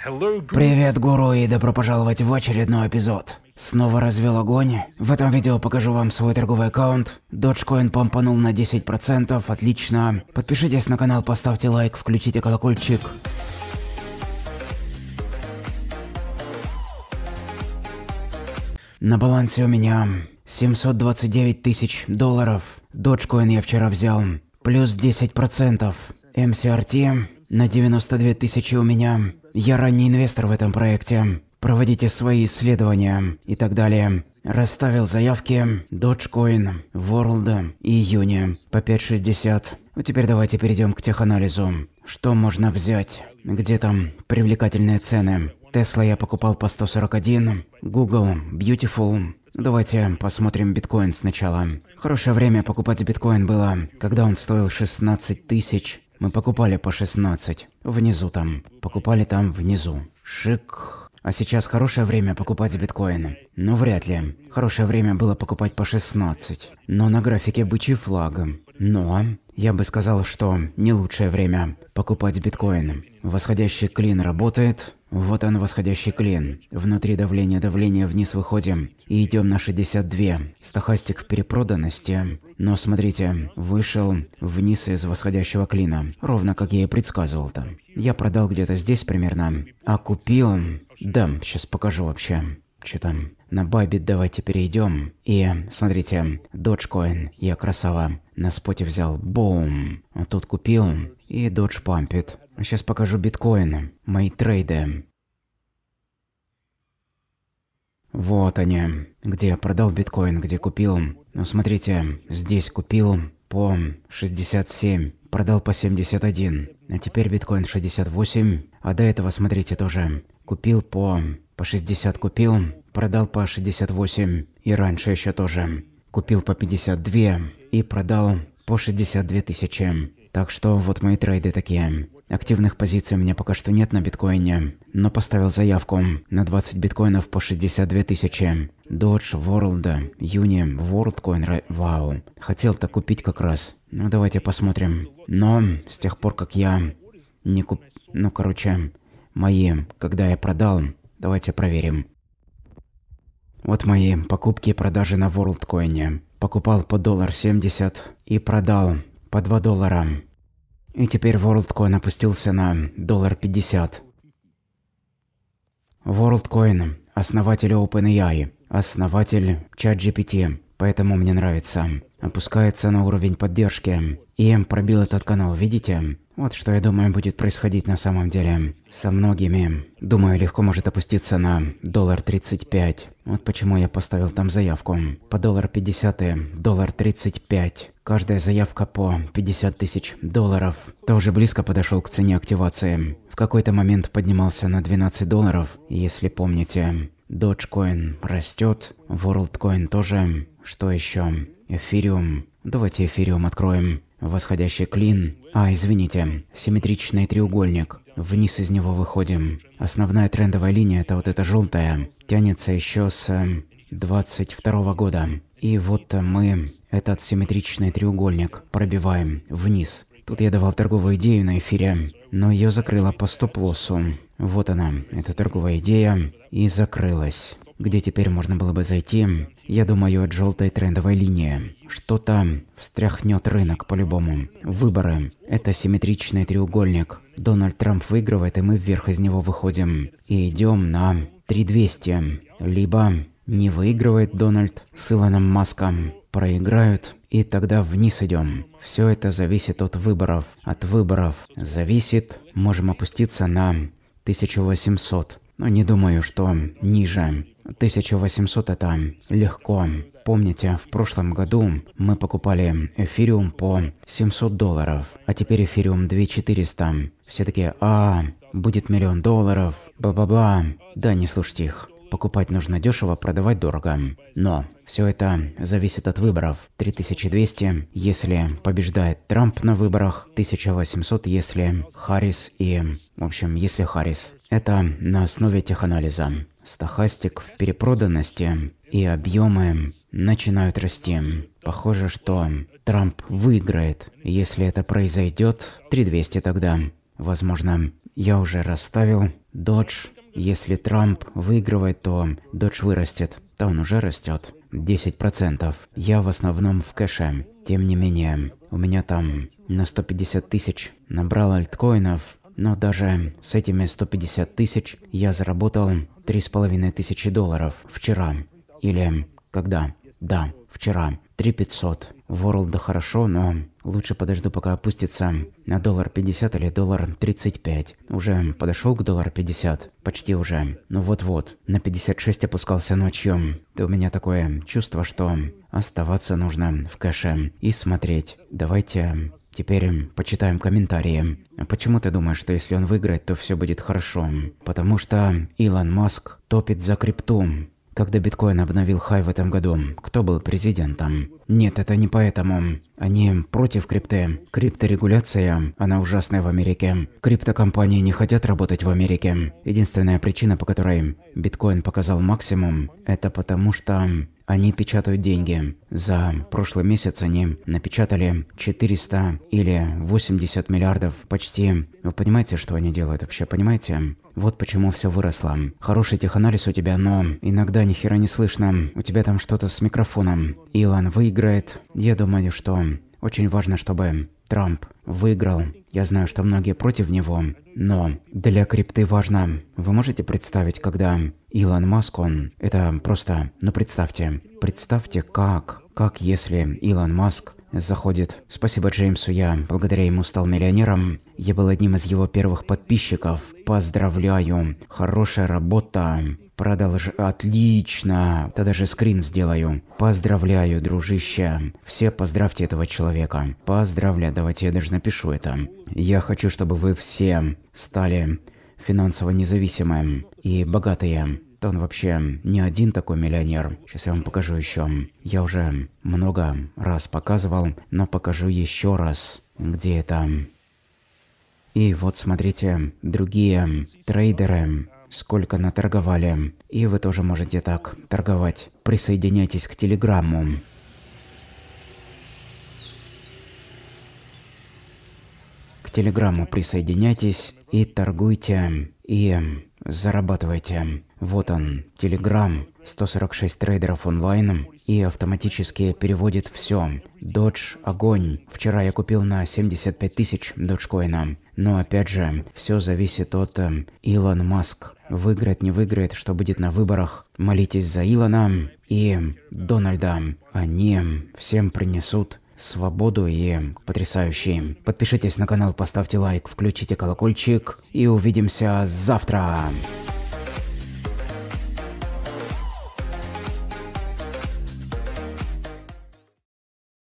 Привет, гуру, и добро пожаловать в очередной эпизод. Снова развел огонь. В этом видео покажу вам свой торговый аккаунт. Dogecoin помпанул на 10%, отлично. Подпишитесь на канал, поставьте лайк, включите колокольчик. На балансе у меня 729 тысяч долларов. Dogecoin я вчера взял. Плюс 10%. MCRT на 92 тысячи у меня. Я ранний инвестор в этом проекте. Проводите свои исследования и так далее. Расставил заявки Dogecoin, World и Юни по 5.60. Ну теперь давайте перейдем к теханализу. Что можно взять? Где там привлекательные цены? Тесла я покупал по 141, Google, Beautiful. Давайте посмотрим биткоин сначала. Хорошее время покупать биткоин было, когда он стоил 16 тысяч мы покупали по 16. Внизу там. Покупали там внизу. Шик. А сейчас хорошее время покупать биткоины. Ну, вряд ли. Хорошее время было покупать по 16. Но на графике бычий флаг. Но я бы сказал, что не лучшее время покупать биткоины. Восходящий клин работает. Вот он, восходящий клин. Внутри давления, давление вниз выходим. И идем на 62. Стохастик в перепроданности. Но смотрите, вышел вниз из восходящего клина. Ровно как я и предсказывал-то. Я продал где-то здесь примерно. А купил... Да, сейчас покажу вообще. Что там? На Байбит давайте перейдем. И смотрите, Dogecoin, я красава. На споте взял, бум. Вот тут купил, и Додж пампит. Сейчас покажу биткоин, мои трейды. Вот они, где я продал биткоин, где купил. Ну, смотрите, здесь купил по 67, продал по 71. А теперь биткоин 68. А до этого, смотрите, тоже купил по... по 60 купил, продал по 68. И раньше еще тоже. Купил по 52 и продал по 62 тысячи. Так что вот мои трейды такие. Активных позиций у меня пока что нет на биткоине, но поставил заявку на 20 биткоинов по 62 тысячи. Dodge, World, Uni, WorldCoin, вау. Хотел-то купить как раз. Ну давайте посмотрим. Но с тех пор, как я не куп... Ну короче, мои, когда я продал, давайте проверим. Вот мои покупки и продажи на WorldCoin. Покупал по доллар 70 и продал по 2 доллара. И теперь WorldCoin опустился на доллар 50. WorldCoin – основатель OpenAI, основатель ChatGPT, поэтому мне нравится. Опускается на уровень поддержки. И пробил этот канал, видите? Вот что, я думаю, будет происходить на самом деле со многими. Думаю, легко может опуститься на доллар 35. Вот почему я поставил там заявку. По доллар 50 и доллар 35. Каждая заявка по 50 тысяч долларов. Тоже близко подошел к цене активации. В какой-то момент поднимался на 12 долларов, если помните. Dogecoin растет, WorldCoin тоже. Что еще? Эфириум. Давайте эфириум откроем. Восходящий клин. А, извините. Симметричный треугольник. Вниз из него выходим. Основная трендовая линия – это вот эта желтая. Тянется еще с 22 э, -го года. И вот мы этот симметричный треугольник пробиваем вниз. Тут я давал торговую идею на эфире, но ее закрыла по стоп-лоссу. Вот она, эта торговая идея, и закрылась где теперь можно было бы зайти, я думаю, от желтой трендовой линии. Что-то встряхнет рынок по-любому. Выборы. Это симметричный треугольник. Дональд Трамп выигрывает, и мы вверх из него выходим. И идем на 3200. Либо не выигрывает Дональд с Илоном Маском, проиграют, и тогда вниз идем. Все это зависит от выборов. От выборов зависит, можем опуститься на 1800. Но не думаю, что ниже. 1800 это легко. Помните, в прошлом году мы покупали эфириум по 700 долларов, а теперь эфириум 2400. Все таки а, будет миллион долларов, ба-ба-ба. Да, не слушайте их. Покупать нужно дешево, продавать дорого. Но все это зависит от выборов. 3200, если побеждает Трамп на выборах, 1800, если Харрис и... В общем, если Харрис. Это на основе теханализа. Стохастик в перепроданности и объемы начинают расти. Похоже, что Трамп выиграет. Если это произойдет, 3200 тогда. Возможно, я уже расставил додж. Если Трамп выигрывает, то додж вырастет. Да он уже растет. 10%. Я в основном в кэше. Тем не менее, у меня там на 150 тысяч набрал альткоинов, но даже с этими 150 тысяч я заработал 3,5 тысячи долларов вчера. Или когда? Да, вчера. 3500. Ворлда хорошо, но лучше подожду, пока опустится на доллар 50 или доллар 35. Уже подошел к доллару 50? Почти уже. Ну вот-вот. На 56 опускался ночью. Да у меня такое чувство, что оставаться нужно в кэше и смотреть. Давайте теперь почитаем комментарии. А почему ты думаешь, что если он выиграет, то все будет хорошо? Потому что Илон Маск топит за криптум. Когда биткоин обновил хай в этом году, кто был президентом? Нет, это не поэтому. Они против крипты. Крипторегуляция, она ужасная в Америке. Криптокомпании не хотят работать в Америке. Единственная причина, по которой биткоин показал максимум, это потому что они печатают деньги. За прошлый месяц они напечатали 400 или 80 миллиардов почти. Вы понимаете, что они делают вообще, понимаете? Вот почему все выросло. Хороший теханализ у тебя, но иногда ни хера не слышно. У тебя там что-то с микрофоном. Илон выиграет. Я думаю, что очень важно, чтобы Трамп выиграл. Я знаю, что многие против него, но для крипты важно. Вы можете представить, когда Илон Маск, он... Это просто... Ну представьте. Представьте, как... Как если Илон Маск заходит. Спасибо Джеймсу, я благодаря ему стал миллионером. Я был одним из его первых подписчиков. Поздравляю. Хорошая работа. Продолж... Отлично. Да даже скрин сделаю. Поздравляю, дружище. Все поздравьте этого человека. Поздравляю. Давайте я даже напишу это. Я хочу, чтобы вы все стали финансово независимым и богатые. Да он вообще не один такой миллионер. Сейчас я вам покажу еще. Я уже много раз показывал, но покажу еще раз, где это. И вот смотрите, другие трейдеры сколько наторговали. И вы тоже можете так торговать. Присоединяйтесь к Телеграмму. К Телеграмму присоединяйтесь и торгуйте, и зарабатывайте. Вот он, Telegram, 146 трейдеров онлайн и автоматически переводит все. Додж – огонь. Вчера я купил на 75 тысяч доджкоина. Но опять же, все зависит от э, Илон Маск. Выиграет, не выиграет, что будет на выборах. Молитесь за Илона и Дональда. Они эм, всем принесут свободу и эм, потрясающие. Подпишитесь на канал, поставьте лайк, включите колокольчик и увидимся завтра.